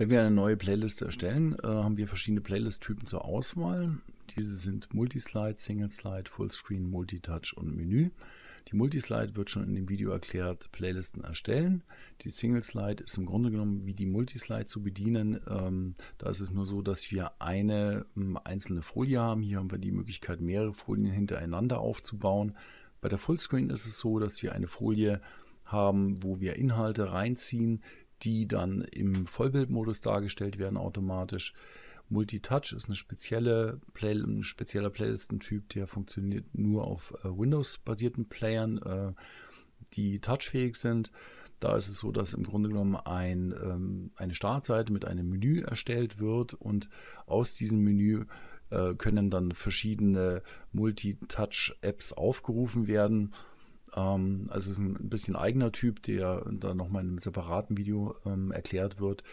Wenn wir eine neue Playlist erstellen, äh, haben wir verschiedene Playlist-Typen zur Auswahl. Diese sind Multislide, Single Slide, Fullscreen, Multitouch und Menü. Die Multislide wird schon in dem Video erklärt, Playlisten erstellen. Die Single Slide ist im Grunde genommen wie die Multislide zu bedienen. Ähm, da ist es nur so, dass wir eine ähm, einzelne Folie haben. Hier haben wir die Möglichkeit, mehrere Folien hintereinander aufzubauen. Bei der Fullscreen ist es so, dass wir eine Folie haben, wo wir Inhalte reinziehen, die dann im Vollbildmodus dargestellt werden automatisch. Multitouch ist eine spezielle Play ein spezieller Playlistentyp, der funktioniert nur auf äh, Windows-basierten Playern, äh, die touchfähig sind. Da ist es so, dass im Grunde genommen ein, ähm, eine Startseite mit einem Menü erstellt wird und aus diesem Menü äh, können dann verschiedene Multitouch-Apps aufgerufen werden. Ähm, also es ist ein, bisschen eigener Typ, der dann nochmal in einem separaten Video ähm, erklärt wird.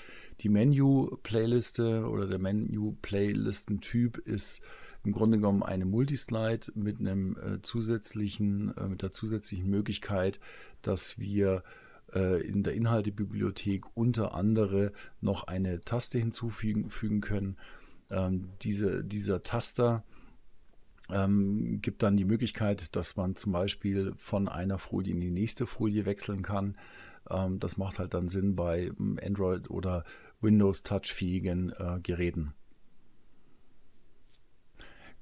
Die Menu-Playliste oder der Menu-Playlisten-Typ ist im Grunde genommen eine Multislide mit einem äh, zusätzlichen, äh, mit der zusätzlichen Möglichkeit, dass wir äh, in der Inhaltebibliothek unter anderem noch eine Taste hinzufügen können. Ähm, diese, dieser Taster ähm, gibt dann die Möglichkeit, dass man zum Beispiel von einer Folie in die nächste Folie wechseln kann. Ähm, das macht halt dann Sinn bei ähm, Android- oder Windows-Touch-fähigen äh, Geräten.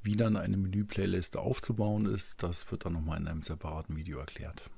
Wie dann eine Menü-Playlist aufzubauen ist, das wird dann nochmal in einem separaten Video erklärt.